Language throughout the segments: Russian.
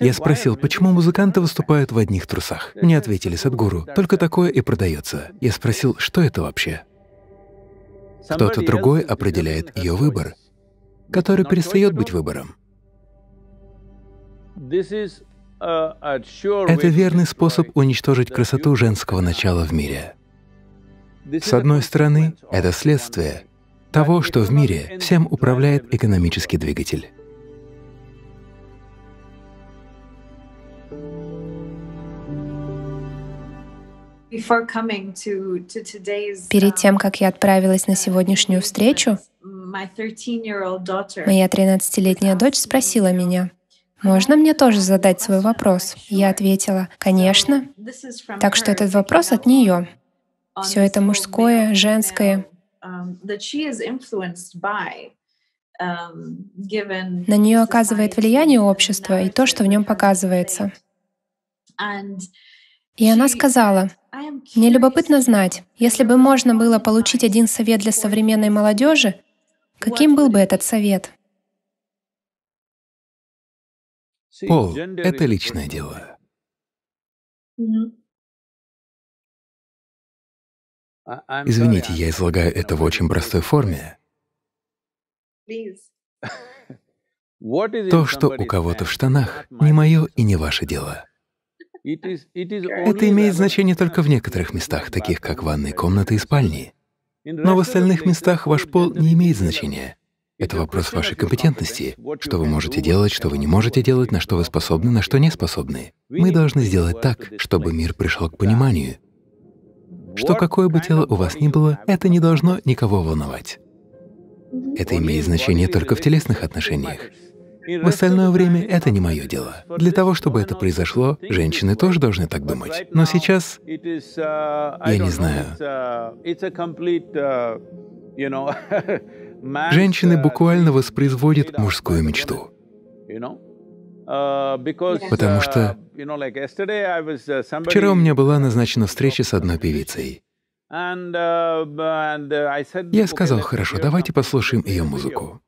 Я спросил, почему музыканты выступают в одних трусах. Мне ответили, Садгуру, только такое и продается. Я спросил, что это вообще? Кто-то другой определяет ее выбор, который перестает быть выбором. Это верный способ уничтожить красоту женского начала в мире. С одной стороны, это следствие того, что в мире всем управляет экономический двигатель. Перед uh, тем, как я отправилась на сегодняшнюю uh, встречу, моя 13-летняя дочь спросила меня, «Можно мне тоже задать свой вопрос?» Я ответила, «Конечно». Так что этот вопрос от нее. Все это мужское, женское. Um, um, на нее оказывает влияние общество и то, что в нем показывается. И она сказала, «Мне любопытно знать, если бы можно было получить один совет для современной молодежи, каким был бы этот совет?» Пол — это личное дело. Извините, я излагаю это в очень простой форме. То, что у кого-то в штанах, не мое и не ваше дело. Это имеет значение только в некоторых местах, таких как ванные комнаты и спальни. Но в остальных местах ваш пол не имеет значения. Это вопрос вашей компетентности. Что вы можете делать, что вы не можете делать, на что вы способны, на что не способны. Мы должны сделать так, чтобы мир пришел к пониманию, что какое бы тело у вас ни было, это не должно никого волновать. Это имеет значение только в телесных отношениях. В остальное время это не мое дело. Для того, чтобы это произошло, женщины тоже должны так думать. Но сейчас, я не знаю, женщины буквально воспроизводят мужскую мечту. Потому что вчера у меня была назначена встреча с одной певицей. Uh, uh, я сказал, хорошо, давайте послушаем ее музыку.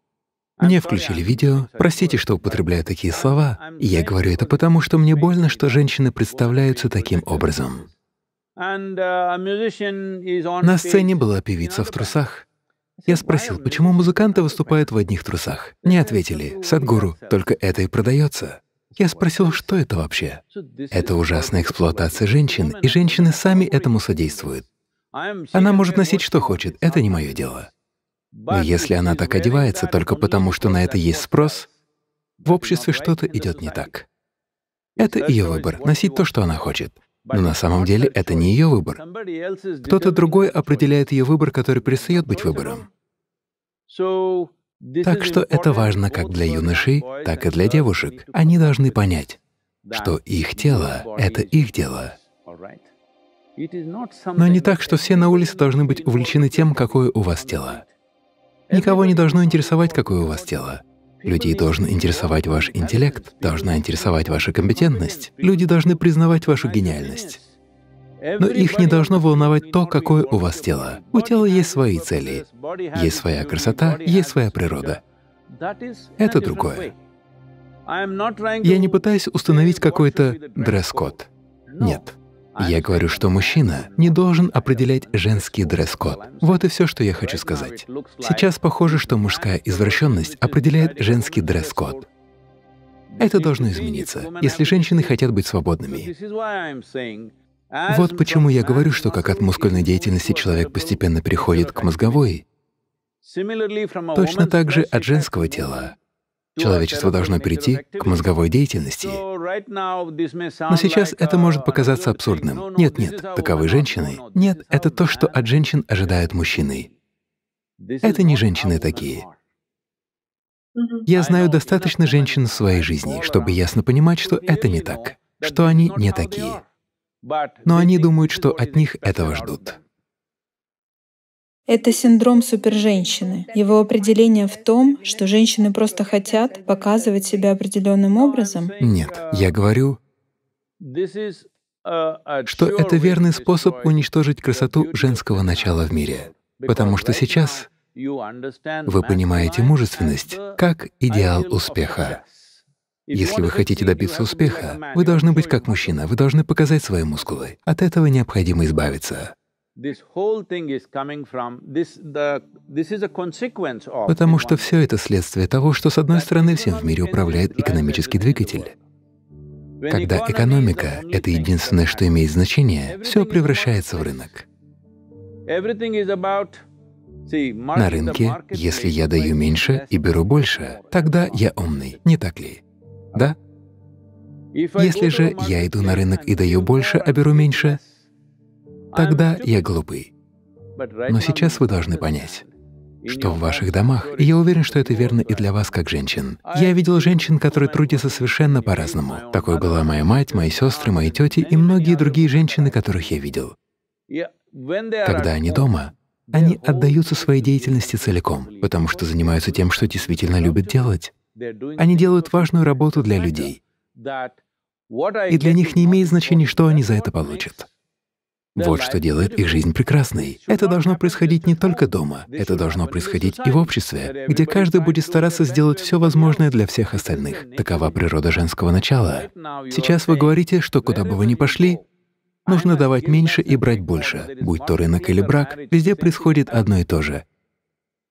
Мне включили видео, простите, что употребляю такие слова. Я говорю это потому, что мне больно, что женщины представляются таким образом. На сцене была певица в трусах. Я спросил, почему музыканты выступают в одних трусах. Не ответили, Садгуру, только это и продается. Я спросил, что это вообще? Это ужасная эксплуатация женщин, и женщины сами этому содействуют. Она может носить что хочет, это не мое дело. И если она так одевается только потому, что на это есть спрос, в обществе что-то идет не так. Это ее выбор — носить то, что она хочет. Но на самом деле это не ее выбор. Кто-то другой определяет ее выбор, который перестает быть выбором. Так что это важно как для юношей, так и для девушек. Они должны понять, что их тело — это их дело. Но не так, что все на улице должны быть увлечены тем, какое у вас тело. Никого не должно интересовать, какое у вас тело. Людей должен интересовать ваш интеллект, должна интересовать ваша компетентность. Люди должны признавать вашу гениальность. Но их не должно волновать то, какое у вас тело. У тела есть свои цели, есть своя красота, есть своя природа. Это другое. Я не пытаюсь установить какой-то дресс-код. Нет. Я говорю, что мужчина не должен определять женский дресс-код. Вот и все, что я хочу сказать. Сейчас похоже, что мужская извращенность определяет женский дресс-код. Это должно измениться, если женщины хотят быть свободными. Вот почему я говорю, что как от мускульной деятельности человек постепенно переходит к мозговой, точно так же от женского тела Человечество должно перейти к мозговой деятельности. Но сейчас это может показаться абсурдным. Нет-нет, таковы женщины. Нет, это то, что от женщин ожидают мужчины. Это не женщины такие. Я знаю достаточно женщин в своей жизни, чтобы ясно понимать, что это не так, что они не такие. Но они думают, что от них этого ждут. Это синдром суперженщины. Его определение в том, что женщины просто хотят показывать себя определенным образом. Нет, я говорю, что это верный способ уничтожить красоту женского начала в мире. Потому что сейчас вы понимаете мужественность как идеал успеха. Если вы хотите добиться успеха, вы должны быть как мужчина, вы должны показать свои мускулы. От этого необходимо избавиться. Потому что все это следствие того, что с одной стороны всем в мире управляет экономический двигатель. Когда экономика — это единственное, что имеет значение, все превращается в рынок. На рынке, если я даю меньше и беру больше, тогда я умный, не так ли? Да? Если же я иду на рынок и даю больше, а беру меньше, Тогда я глупый. Но сейчас вы должны понять, что в ваших домах, и я уверен, что это верно и для вас, как женщин. Я видел женщин, которые трудятся совершенно по-разному. Такой была моя мать, мои сестры, мои тети и многие другие женщины, которых я видел. Когда они дома, они отдаются своей деятельности целиком, потому что занимаются тем, что действительно любят делать. Они делают важную работу для людей. И для них не имеет значения, что они за это получат. Вот что делает их жизнь прекрасной. Это должно происходить не только дома, это должно происходить и в обществе, где каждый будет стараться сделать все возможное для всех остальных. Такова природа женского начала. Сейчас вы говорите, что куда бы вы ни пошли, нужно давать меньше и брать больше. Будь то рынок или брак, везде происходит одно и то же.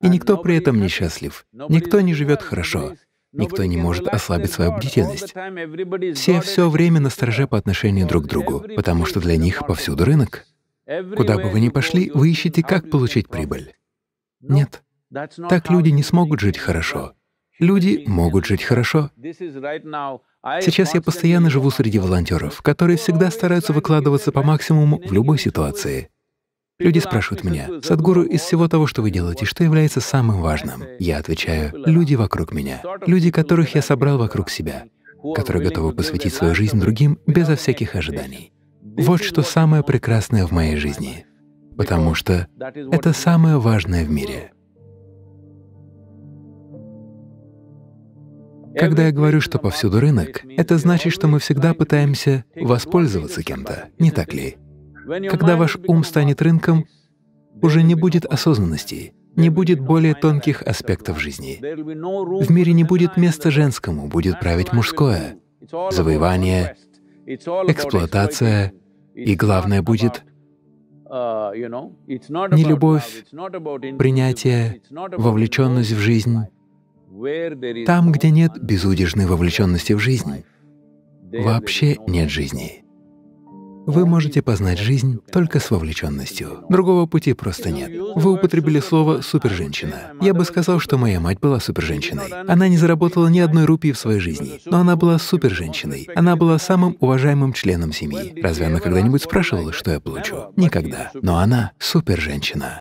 И никто при этом не счастлив, никто не живет хорошо, Никто не может ослабить свою бдительность. Все все время на страже по отношению друг к другу, потому что для них повсюду рынок. Куда бы вы ни пошли, вы ищете, как получить прибыль. Нет. Так люди не смогут жить хорошо. Люди могут жить хорошо. Сейчас я постоянно живу среди волонтеров, которые всегда стараются выкладываться по максимуму в любой ситуации. Люди спрашивают меня, «Садгуру, из всего того, что вы делаете, что является самым важным?» Я отвечаю, «Люди вокруг меня, люди, которых я собрал вокруг себя, которые готовы посвятить свою жизнь другим безо всяких ожиданий. Вот что самое прекрасное в моей жизни, потому что это самое важное в мире. Когда я говорю, что повсюду рынок, это значит, что мы всегда пытаемся воспользоваться кем-то, не так ли? Когда ваш ум станет рынком, уже не будет осознанности, не будет более тонких аспектов жизни. В мире не будет места женскому, будет править мужское. Завоевание, эксплуатация, и главное будет не любовь, принятие, вовлеченность в жизнь. Там, где нет безудержной вовлеченности в жизнь, вообще нет жизни. Вы можете познать жизнь только с вовлеченностью. Другого пути просто нет. Вы употребили слово «суперженщина». Я бы сказал, что моя мать была суперженщиной. Она не заработала ни одной рупии в своей жизни, но она была суперженщиной. Она была самым уважаемым членом семьи. Разве она когда-нибудь спрашивала, что я получу? Никогда. Но она суперженщина.